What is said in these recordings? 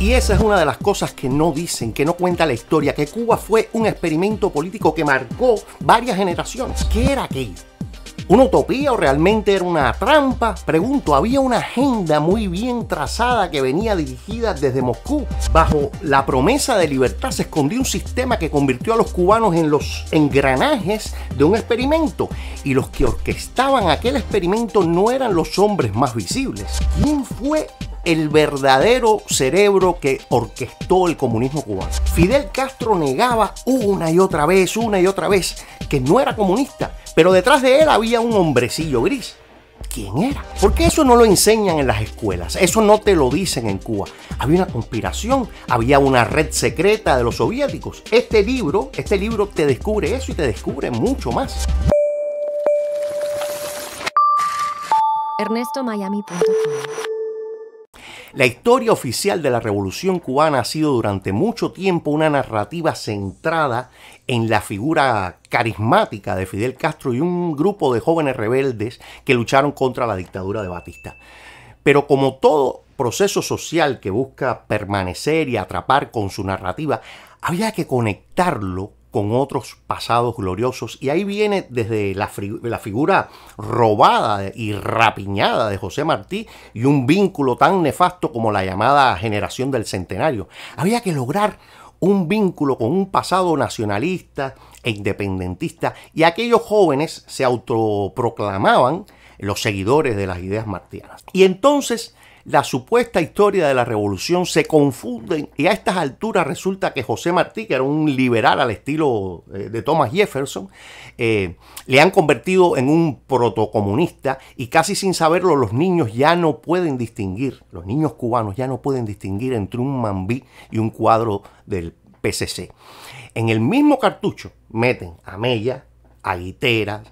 Y esa es una de las cosas que no dicen, que no cuenta la historia, que Cuba fue un experimento político que marcó varias generaciones. ¿Qué era aquello? ¿Una utopía o realmente era una trampa? Pregunto, había una agenda muy bien trazada que venía dirigida desde Moscú. Bajo la promesa de libertad se escondió un sistema que convirtió a los cubanos en los engranajes de un experimento. Y los que orquestaban aquel experimento no eran los hombres más visibles. ¿Quién fue el verdadero cerebro que orquestó el comunismo cubano. Fidel Castro negaba una y otra vez, una y otra vez, que no era comunista pero detrás de él había un hombrecillo gris. ¿Quién era? Porque eso no lo enseñan en las escuelas, eso no te lo dicen en Cuba. Había una conspiración, había una red secreta de los soviéticos. Este libro, este libro te descubre eso y te descubre mucho más. La historia oficial de la Revolución cubana ha sido durante mucho tiempo una narrativa centrada en la figura carismática de Fidel Castro y un grupo de jóvenes rebeldes que lucharon contra la dictadura de Batista. Pero como todo proceso social que busca permanecer y atrapar con su narrativa, había que conectarlo con otros pasados gloriosos. Y ahí viene desde la, figura robada y rapiñada de José Martí y un vínculo tan nefasto como la llamada generación del centenario. Había que lograr un vínculo con un pasado nacionalista e independentista y aquellos jóvenes se autoproclamaban los seguidores de las ideas martianas. Y entonces la supuesta historia de la revolución, se confunden y a estas alturas resulta que José Martí, que era un liberal al estilo eh, de Thomas Jefferson, eh, le han convertido en un protocomunista y casi sin saberlo los niños ya no pueden distinguir, los niños cubanos ya no pueden distinguir entre un mambí y un cuadro del PCC. En el mismo cartucho meten a Mella, a Guiteras,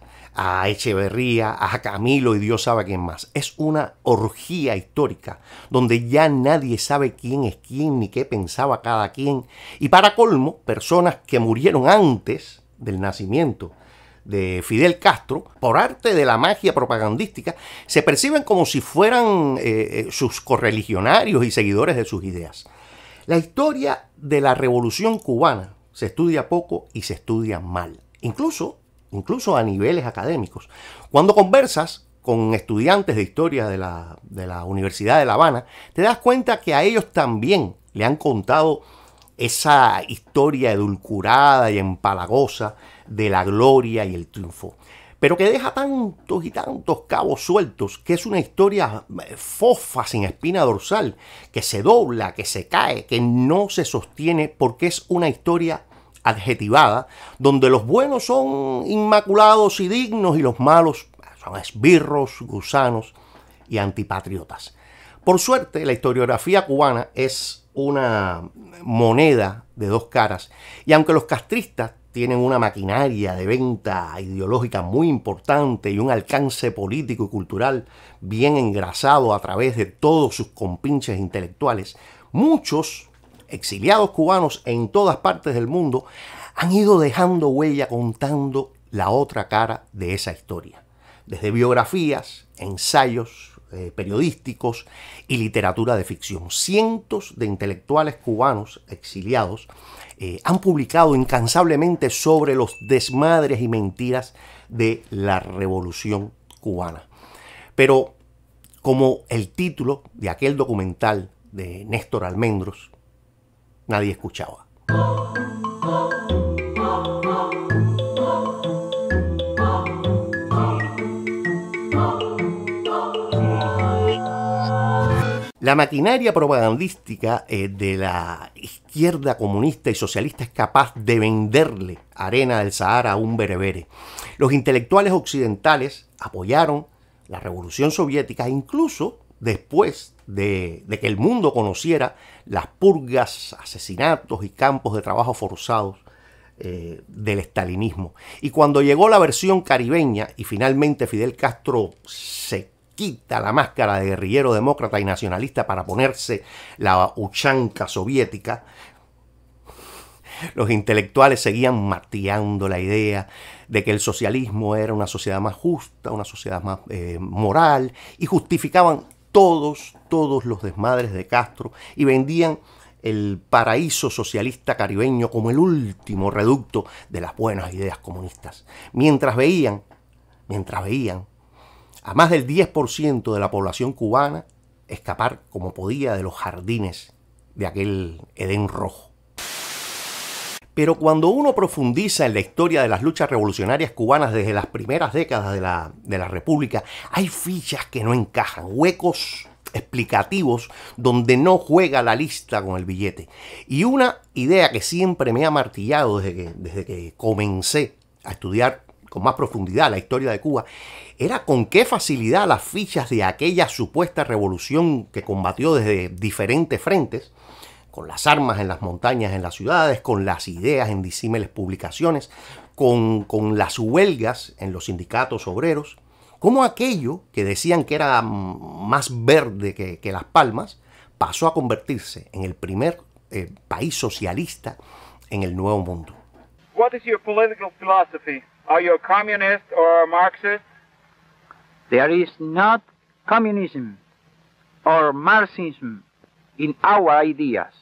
a Echeverría, a Camilo y Dios sabe quién más. Es una orgía histórica donde ya nadie sabe quién es quién ni qué pensaba cada quien. Y para colmo, personas que murieron antes del nacimiento de Fidel Castro, por arte de la magia propagandística, se perciben como si fueran eh, eh, sus correligionarios y seguidores de sus ideas. La historia de la revolución cubana se estudia poco y se estudia mal. Incluso incluso a niveles académicos. Cuando conversas con estudiantes de historia de la, Universidad de La Habana, te das cuenta que a ellos también le han contado esa historia edulcurada y empalagosa de la gloria y el triunfo, pero que deja tantos y tantos cabos sueltos, que es una historia eh, fofa sin espina dorsal, que se dobla, que se cae, que no se sostiene, porque es una historia adjetivada, donde los buenos son inmaculados y dignos y los malos son esbirros, gusanos y antipatriotas. Por suerte, la historiografía cubana es una moneda de dos caras y aunque los castristas tienen una maquinaria de venta ideológica muy importante y un alcance político y cultural bien engrasado a través de todos sus compinches intelectuales, muchos exiliados cubanos en todas partes del mundo han ido dejando huella contando la otra cara de esa historia. Desde biografías, ensayos eh, periodísticos y literatura de ficción. Cientos de intelectuales cubanos exiliados eh, han publicado incansablemente sobre los desmadres y mentiras de la revolución cubana. Pero como el título de aquel documental de Néstor Almendros nadie escuchaba. La maquinaria propagandística eh, de la izquierda comunista y socialista es capaz de venderle arena del Sahara a un berebere. Los intelectuales occidentales apoyaron la revolución soviética incluso después de, que el mundo conociera las purgas, asesinatos y campos de trabajo forzados eh, del estalinismo. Y cuando llegó la versión caribeña y finalmente Fidel Castro se quita la máscara de guerrillero demócrata y nacionalista para ponerse la uchanca soviética, los intelectuales seguían mateando la idea de que el socialismo era una sociedad más justa, una sociedad más eh, moral, y justificaban todos, todos los desmadres de Castro y vendían el paraíso socialista caribeño como el último reducto de las buenas ideas comunistas. Mientras veían, mientras veían a más del 10% de la población cubana escapar como podía de los jardines de aquel Edén rojo. Pero cuando uno profundiza en la historia de las luchas revolucionarias cubanas desde las primeras décadas de la, República, hay fichas que no encajan, huecos explicativos donde no juega la lista con el billete. Y una idea que siempre me ha martillado desde desde que comencé a estudiar con más profundidad la historia de Cuba, era con qué facilidad las fichas de aquella supuesta revolución que combatió desde diferentes frentes con las armas en las montañas, en las ciudades, con las ideas en disímiles publicaciones, con, con las huelgas en los sindicatos obreros, cómo aquello que decían que era más verde que, Las Palmas pasó a convertirse en el primer eh, país socialista en el Nuevo Mundo. What is your political philosophy? Are you a communist or a Marxist? There is not communism or Marxism in our ideas.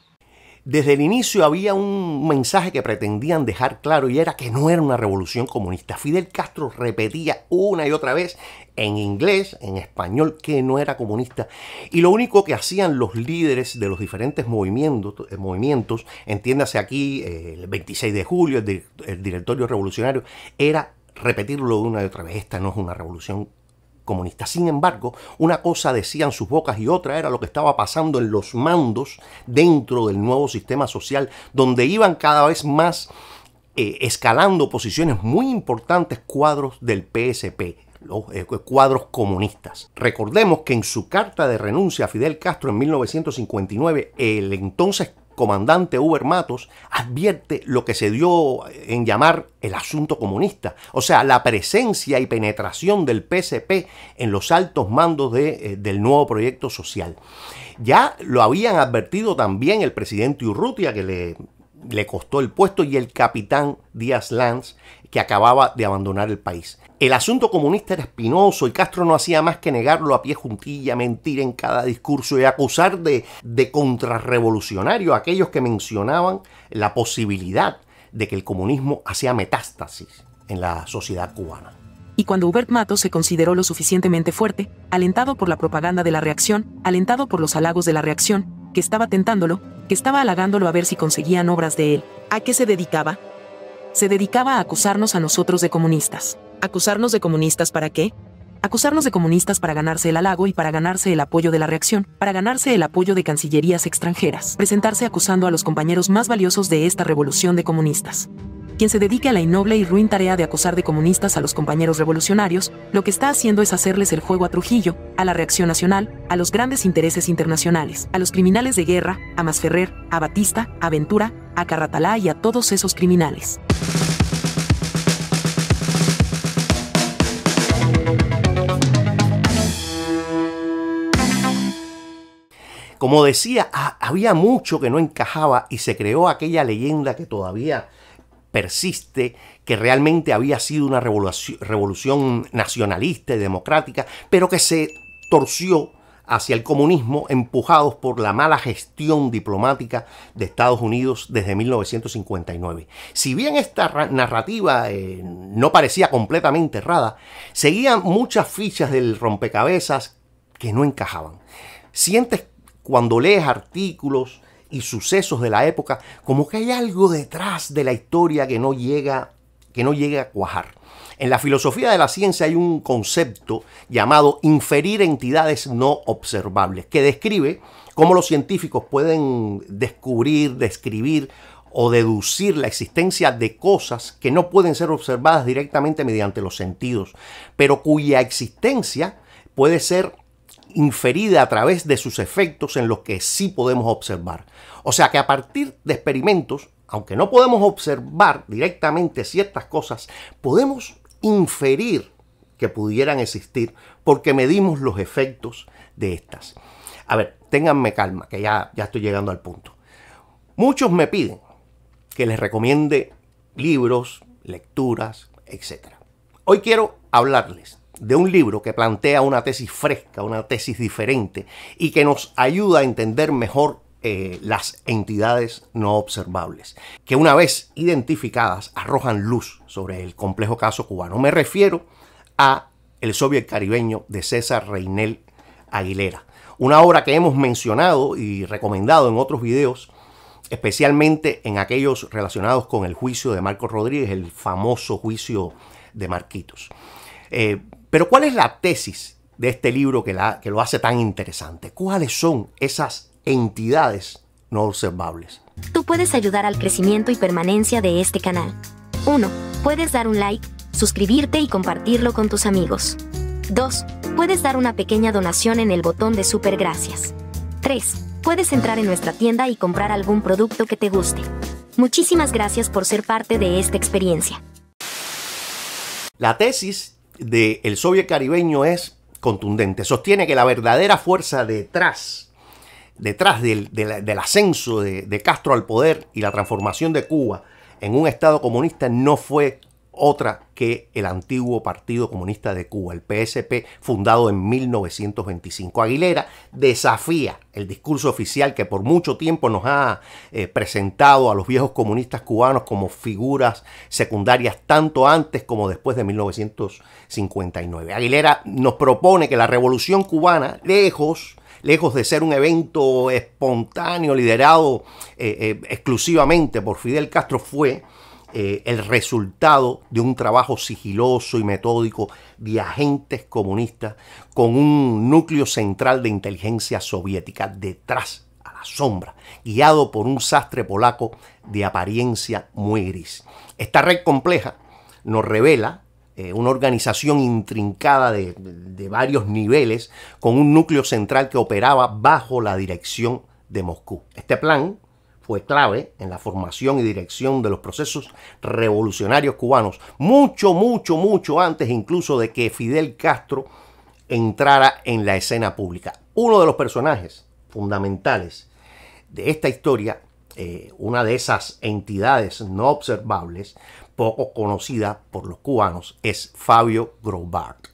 Desde el inicio había un mensaje que pretendían dejar claro y era que no era una revolución comunista. Fidel Castro repetía una y otra vez en inglés, en español, que no era comunista. Y lo único que hacían los líderes de los diferentes eh, movimientos, entiéndase aquí eh, el 26 de julio, el, directorio revolucionario, era repetirlo una y otra vez. Esta no es una revolución comunistas. Sin embargo, una cosa decían sus bocas y otra era lo que estaba pasando en los mandos dentro del nuevo sistema social, donde iban cada vez más eh, escalando posiciones muy importantes cuadros del PSP, los eh, cuadros comunistas. Recordemos que en su carta de renuncia a Fidel Castro en 1959, el entonces comandante Uber Matos, advierte lo que se dio en llamar el asunto comunista, o sea, la presencia y penetración del psp en los altos mandos de, eh, del nuevo proyecto social. Ya lo habían advertido también el presidente Urrutia, que le le costó el puesto y el capitán Díaz Lanz, que acababa de abandonar el país. El asunto comunista era espinoso y Castro no hacía más que negarlo a pie juntilla, mentir en cada discurso y acusar de, contrarrevolucionario a aquellos que mencionaban la posibilidad de que el comunismo hacía metástasis en la sociedad cubana. Y cuando Hubert Matos se consideró lo suficientemente fuerte, alentado por la propaganda de la reacción, alentado por los halagos de la reacción, que estaba tentándolo, que estaba halagándolo a ver si conseguían obras de él. ¿A qué se dedicaba? Se dedicaba a acusarnos a nosotros de comunistas. ¿Acusarnos de comunistas para qué? Acusarnos de comunistas para ganarse el halago y para ganarse el apoyo de la reacción, para ganarse el apoyo de cancillerías extranjeras, presentarse acusando a los compañeros más valiosos de esta revolución de comunistas quien se dedique a la innoble y ruin tarea de acosar de comunistas a los compañeros revolucionarios, lo que está haciendo es hacerles el juego a Trujillo, a la reacción nacional, a los grandes intereses internacionales, a los criminales de guerra, a Masferrer, a Batista, a Ventura, a Carratalá y a todos esos criminales. Como decía, había mucho que no encajaba y se creó aquella leyenda que todavía persiste, que realmente había sido una revolución, nacionalista y democrática, pero que se torció hacia el comunismo empujados por la mala gestión diplomática de Estados Unidos desde 1959. Si bien esta narrativa eh, no parecía completamente errada, seguían muchas fichas del rompecabezas que no encajaban. Sientes cuando lees artículos, y sucesos de la época, como que hay algo detrás de la historia que no llega, que no llega a cuajar. En la filosofía de la ciencia hay un concepto llamado inferir entidades no observables, que describe cómo los científicos pueden descubrir, describir o deducir la existencia de cosas que no pueden ser observadas directamente mediante los sentidos, pero cuya existencia puede ser inferida a través de sus efectos en los que sí podemos observar. O sea que a partir de experimentos, aunque no podemos observar directamente ciertas cosas, podemos inferir que pudieran existir porque medimos los efectos de estas. A ver, ténganme calma, que ya, ya estoy llegando al punto. Muchos me piden que les recomiende libros, lecturas, etc. Hoy quiero hablarles de un libro que plantea una tesis fresca, una tesis diferente y que nos ayuda a entender mejor eh, las entidades no observables, que una vez identificadas arrojan luz sobre el complejo caso cubano. Me refiero a El Soviet Caribeño de César Reinel Aguilera, una obra que hemos mencionado y recomendado en otros videos, especialmente en aquellos relacionados con el juicio de Marcos Rodríguez, el famoso juicio de Marquitos. Eh, pero ¿cuál es la tesis de este libro que, que lo hace tan interesante? ¿Cuáles son esas entidades no observables? Tú puedes ayudar al crecimiento y permanencia de este canal. 1. Puedes dar un like, suscribirte y compartirlo con tus amigos. 2. Puedes dar una pequeña donación en el botón de super gracias. 3. Puedes entrar en nuestra tienda y comprar algún producto que te guste. Muchísimas gracias por ser parte de esta experiencia. La tesis del soviet caribeño es contundente. Sostiene que la verdadera fuerza detrás, detrás del, ascenso de, de Castro al poder y la transformación de Cuba en un Estado comunista no fue otra que el antiguo Partido Comunista de Cuba, el PSP, fundado en 1925. Aguilera desafía el discurso oficial que por mucho tiempo nos ha eh, presentado a los viejos comunistas cubanos como figuras secundarias tanto antes como después de 1959. Aguilera nos propone que la revolución cubana, lejos lejos de ser un evento espontáneo liderado eh, eh, exclusivamente por Fidel Castro, fue eh, el resultado de un trabajo sigiloso y metódico de agentes comunistas con un núcleo central de inteligencia soviética detrás, a la sombra, guiado por un sastre polaco de apariencia muy gris. Esta red compleja nos revela eh, una organización intrincada de, de varios niveles con un núcleo central que operaba bajo la dirección de Moscú. Este plan fue clave en la formación y dirección de los procesos revolucionarios cubanos, mucho, mucho, mucho antes incluso de que Fidel Castro entrara en la escena pública. Uno de los personajes fundamentales de esta historia, eh, una de esas entidades no observables, poco conocida por los cubanos, es Fabio Grobart.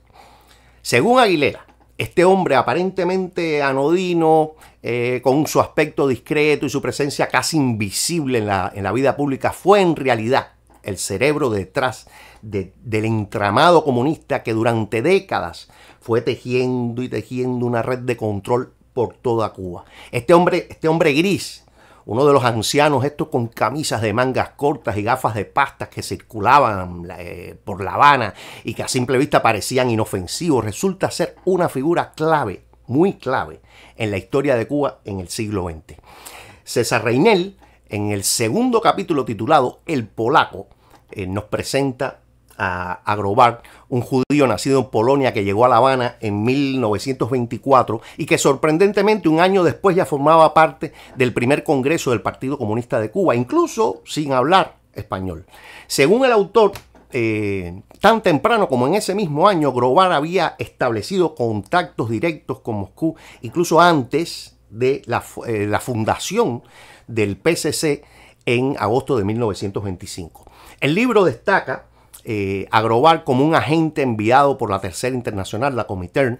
Según Aguilera, este hombre aparentemente anodino, eh, con su aspecto discreto y su presencia casi invisible en la, vida pública, fue en realidad el cerebro detrás del entramado comunista que durante décadas fue tejiendo y tejiendo una red de control por toda Cuba. Este hombre, este hombre gris, uno de los ancianos, estos con camisas de mangas cortas y gafas de pasta que circulaban eh, por La Habana y que a simple vista parecían inofensivos, resulta ser una figura clave muy clave en la historia de Cuba en el siglo XX. César Reinel, en el segundo capítulo titulado El Polaco, eh, nos presenta a, a Grobar, un judío nacido en Polonia que llegó a La Habana en 1924 y que sorprendentemente un año después ya formaba parte del primer Congreso del Partido Comunista de Cuba, incluso sin hablar español. Según el autor, eh, tan temprano como en ese mismo año, Grobar había establecido contactos directos con Moscú, incluso antes de la, eh, fundación del PCC en agosto de 1925. El libro destaca eh, a Grobar como un agente enviado por la Tercera Internacional, la Comintern,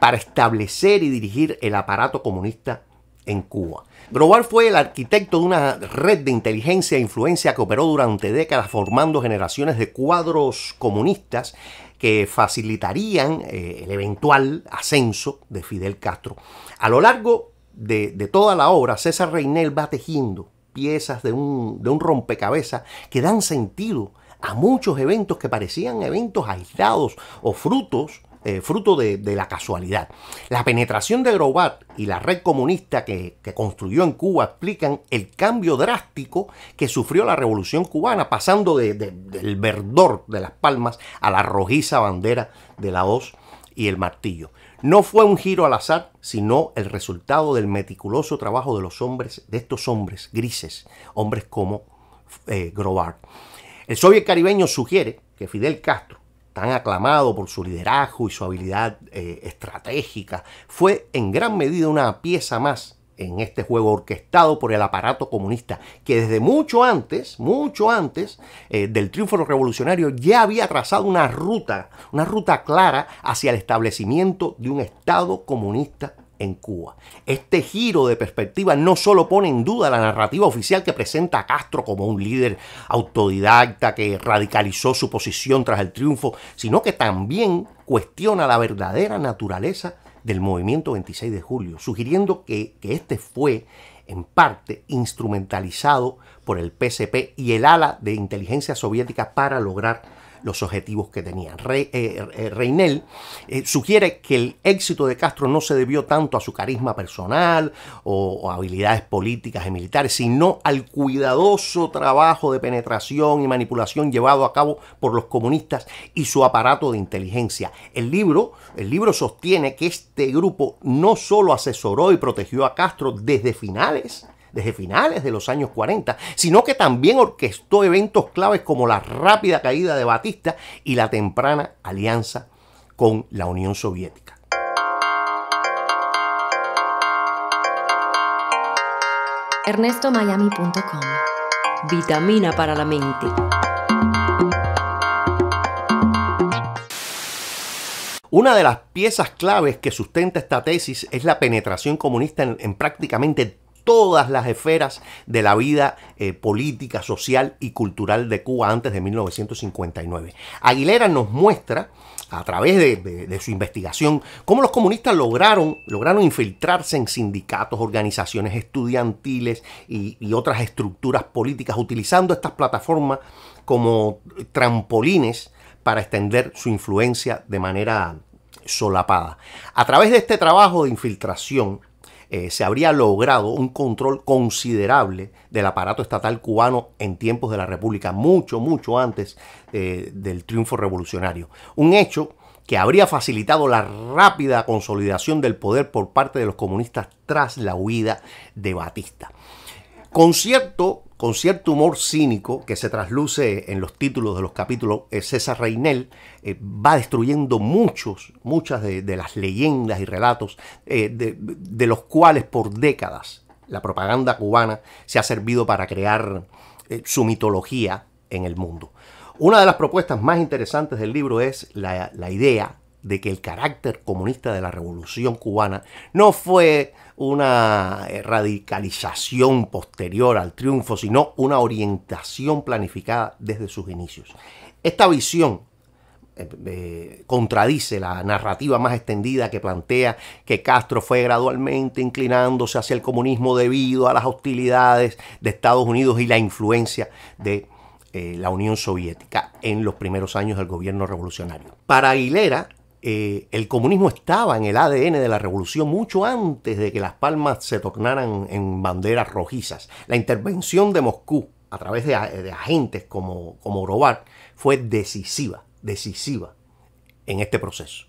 para establecer y dirigir el aparato comunista en Cuba. Grobar fue el arquitecto de una red de inteligencia e influencia que operó durante décadas formando generaciones de cuadros comunistas que facilitarían eh, el eventual ascenso de Fidel Castro. A lo largo de, toda la obra, César Reynel va tejiendo piezas de un, de un rompecabezas que dan sentido a muchos eventos que parecían eventos aislados o frutos eh, fruto de, la casualidad. La penetración de Grobar y la red comunista que, construyó en Cuba explican el cambio drástico que sufrió la revolución cubana, pasando del verdor de las palmas a la rojiza bandera de la hoz y el martillo. No fue un giro al azar, sino el resultado del meticuloso trabajo de los hombres, de estos hombres grises, hombres como eh, Grobar. El soviet caribeño sugiere que Fidel Castro tan aclamado por su liderazgo y su habilidad eh, estratégica, fue en gran medida una pieza más en este juego orquestado por el aparato comunista, que desde mucho antes, mucho antes eh, del triunfo revolucionario, ya había trazado una ruta, una ruta clara hacia el establecimiento de un Estado comunista en Cuba. Este giro de perspectiva no solo pone en duda la narrativa oficial que presenta a Castro como un líder autodidacta que radicalizó su posición tras el triunfo, sino que también cuestiona la verdadera naturaleza del movimiento 26 de julio, sugiriendo que, que este fue en parte instrumentalizado por el PCP y el ala de inteligencia soviética para lograr los objetivos que tenía. Eh, eh, Reinel eh, sugiere que el éxito de Castro no se debió tanto a su carisma personal o, habilidades políticas y militares, sino al cuidadoso trabajo de penetración y manipulación llevado a cabo por los comunistas y su aparato de inteligencia. El libro, el libro sostiene que este grupo no solo asesoró y protegió a Castro desde finales desde finales de los años 40, sino que también orquestó eventos claves como la rápida caída de Batista y la temprana alianza con la Unión Soviética. ErnestoMiami.com Vitamina para la mente. Una de las piezas claves que sustenta esta tesis es la penetración comunista en, en prácticamente todas las esferas de la vida eh, política, social y cultural de Cuba antes de 1959. Aguilera nos muestra a través de, su investigación, cómo los comunistas lograron, lograron infiltrarse en sindicatos, organizaciones estudiantiles y, y otras estructuras políticas, utilizando estas plataformas como trampolines para extender su influencia de manera solapada. A través de este trabajo de infiltración, eh, se habría logrado un control considerable del aparato estatal cubano en tiempos de la República, mucho, mucho antes eh, del triunfo revolucionario. Un hecho que habría facilitado la rápida consolidación del poder por parte de los comunistas tras la huida de Batista. Con cierto, con cierto humor cínico que se trasluce en los títulos de los capítulos, eh, César Reinel eh, va destruyendo muchos, muchas de, las leyendas y relatos eh, de, los cuales por décadas la propaganda cubana se ha servido para crear su mitología en el mundo. Una de las propuestas más interesantes del libro es la idea de que el carácter comunista de la revolución cubana no fue una radicalización posterior al triunfo, sino una orientación planificada desde sus inicios. Esta visión eh, eh, contradice la narrativa más extendida que plantea que Castro fue gradualmente inclinándose hacia el comunismo debido a las hostilidades de Estados Unidos y la influencia de eh, la Unión Soviética en los primeros años del gobierno revolucionario. Para Aguilera, eh, el comunismo estaba en el ADN de la revolución mucho antes de que las palmas se tornaran en banderas rojizas. La intervención de Moscú a través de, agentes como, como fue decisiva, decisiva en este proceso.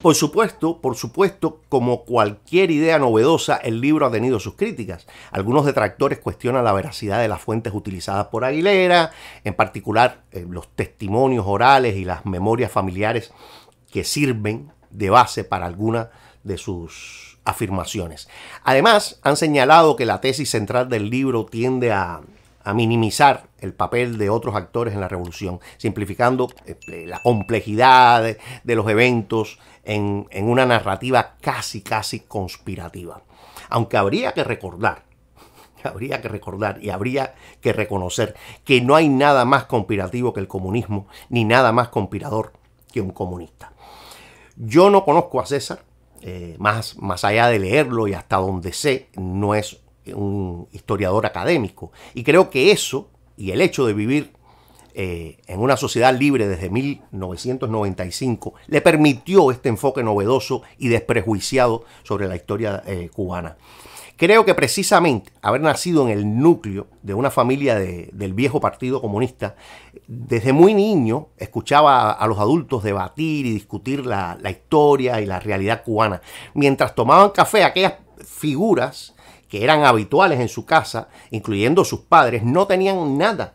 Por supuesto, por supuesto, como cualquier idea novedosa, el libro ha tenido sus críticas. Algunos detractores cuestionan la veracidad de las fuentes utilizadas por Aguilera, en particular eh, los testimonios orales y las memorias familiares que sirven de base para alguna de sus afirmaciones. Además, han señalado que la tesis central del libro tiende a a minimizar el papel de otros actores en la revolución, simplificando eh, eh, la complejidad de, los eventos en, una narrativa casi, casi conspirativa. Aunque habría que recordar habría que recordar y habría que reconocer que no hay nada más conspirativo que el comunismo, ni nada más conspirador que un comunista. Yo no conozco a César, eh, más, más allá de leerlo y hasta donde sé, no es un historiador académico. Y creo que eso y el hecho de vivir eh, en una sociedad libre desde 1995 le permitió este enfoque novedoso y desprejuiciado sobre la historia eh, cubana. Creo que precisamente haber nacido en el núcleo de una familia del viejo Partido Comunista, desde muy niño escuchaba a, los adultos debatir y discutir la, la historia y la realidad cubana. Mientras tomaban café, aquellas figuras que eran habituales en su casa, incluyendo sus padres, no tenían nada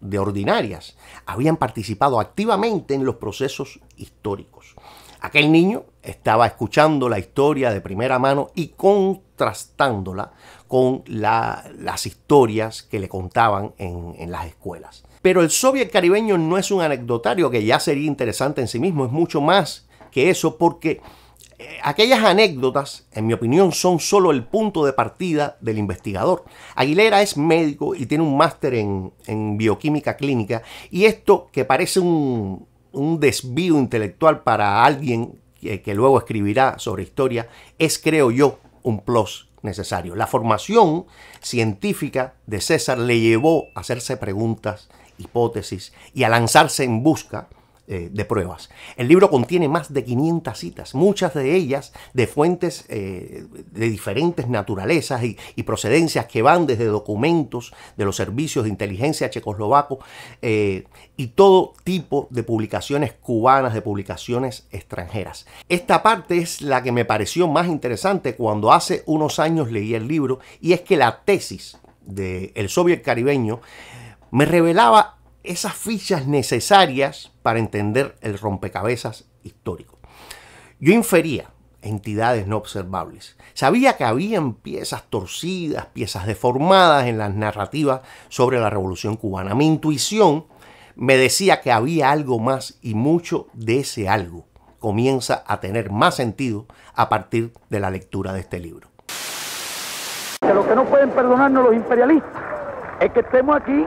de ordinarias. Habían participado activamente en los procesos históricos. Aquel niño estaba escuchando la historia de primera mano y contrastándola con las historias que le contaban en, en las escuelas. Pero el soviet caribeño no es un anecdotario que ya sería interesante en sí mismo, es mucho más que eso porque eh, aquellas anécdotas, en mi opinión, son solo el punto de partida del investigador. Aguilera es médico y tiene un máster en, bioquímica clínica y esto que parece un, desvío intelectual para alguien que, que luego escribirá sobre historia, es, creo yo, un plus necesario. La formación científica de César le llevó a hacerse preguntas, hipótesis y a lanzarse en busca eh, de pruebas. El libro contiene más de 500 citas, muchas de ellas de fuentes eh, de diferentes naturalezas y, procedencias que van desde documentos de los servicios de inteligencia checoslovaco eh, y todo tipo de publicaciones cubanas, de publicaciones extranjeras. Esta parte es la que me pareció más interesante cuando hace unos años leí el libro y es que la tesis del El soviet caribeño me revelaba esas fichas necesarias para entender el rompecabezas histórico. Yo infería entidades no observables. Sabía que habían piezas torcidas, piezas deformadas en las narrativas sobre la Revolución cubana. Mi intuición me decía que había algo más y mucho de ese algo comienza a tener más sentido a partir de la lectura de este libro. lo que no pueden perdonarnos los imperialistas es que estemos aquí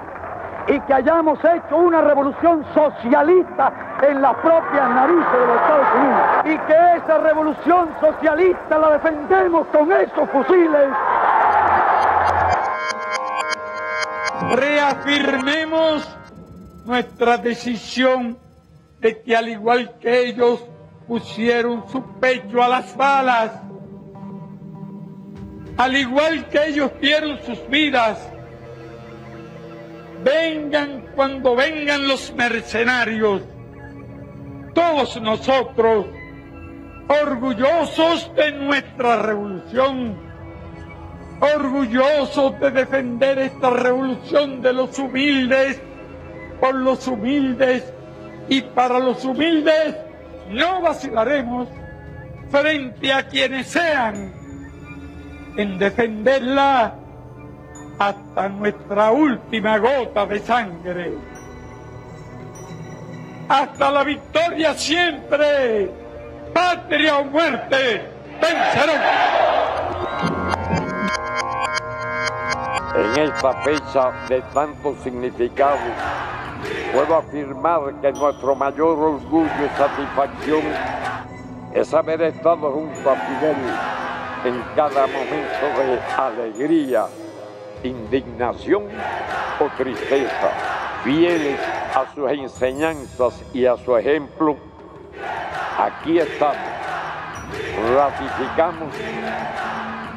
y que hayamos hecho una revolución socialista en las propias narices de los Estados Unidos y que esa revolución socialista la defendemos con esos fusiles. Reafirmemos nuestra decisión de que al igual que ellos pusieron su pecho a las balas, al igual que ellos dieron sus vidas, vengan cuando vengan los mercenarios, todos nosotros, orgullosos de nuestra revolución, orgullosos de defender esta revolución de los humildes, por los humildes y para los humildes, no vacilaremos frente a quienes sean en defenderla hasta nuestra última gota de sangre. Hasta la victoria siempre, patria o muerte, vencerán. En esta fecha de tanto significado puedo afirmar que nuestro mayor orgullo y satisfacción es haber estado junto a Fidel en cada momento de alegría indignación o tristeza, fieles a sus enseñanzas y a su ejemplo, aquí estamos, ratificamos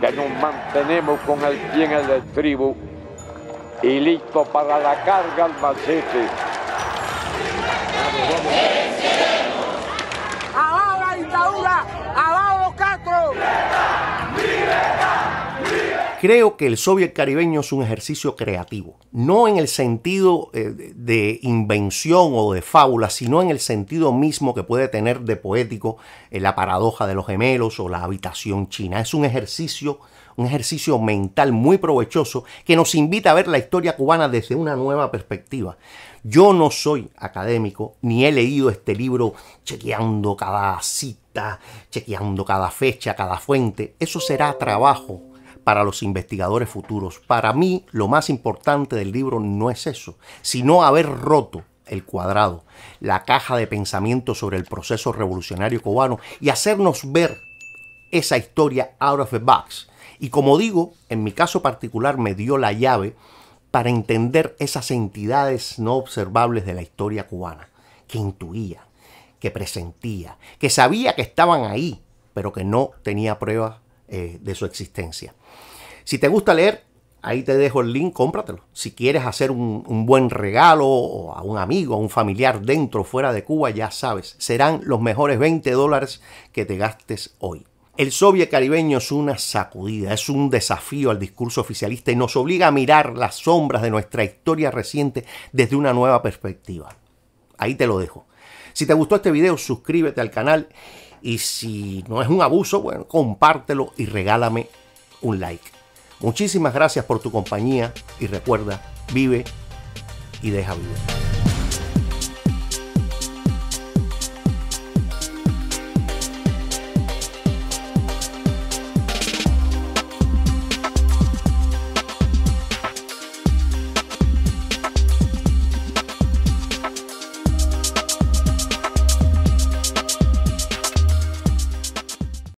que nos mantenemos con el pie en el estribo y listo para la carga al machete. Creo que el soviet caribeño es un ejercicio creativo, no en el sentido eh, de invención o de fábula, sino en el sentido mismo que puede tener de poético eh, la paradoja de los gemelos o la habitación china. Es un ejercicio, un ejercicio mental muy provechoso que nos invita a ver la historia cubana desde una nueva perspectiva. Yo no soy académico ni he leído este libro chequeando cada cita, chequeando cada fecha, cada fuente. Eso será trabajo para los investigadores futuros. Para mí, lo más importante del libro no es eso, sino haber roto el cuadrado, la caja de pensamiento sobre el proceso revolucionario cubano y hacernos ver esa historia out of the box. Y como digo, en mi caso particular me dio la llave para entender esas entidades no observables de la historia cubana, que intuía, que presentía, que sabía que estaban ahí, pero que no tenía pruebas eh, de su existencia. Si te gusta leer, ahí te dejo el link, cómpratelo. Si quieres hacer un, buen regalo a un amigo, a un familiar dentro o fuera de Cuba, ya sabes, serán los mejores 20 dólares que te gastes hoy. El soviet caribeño es una sacudida, es un desafío al discurso oficialista y nos obliga a mirar las sombras de nuestra historia reciente desde una nueva perspectiva. Ahí te lo dejo. Si te gustó este video, suscríbete al canal y si no es un abuso, bueno, compártelo y regálame un like. Muchísimas gracias por tu compañía y recuerda, vive y deja vivir.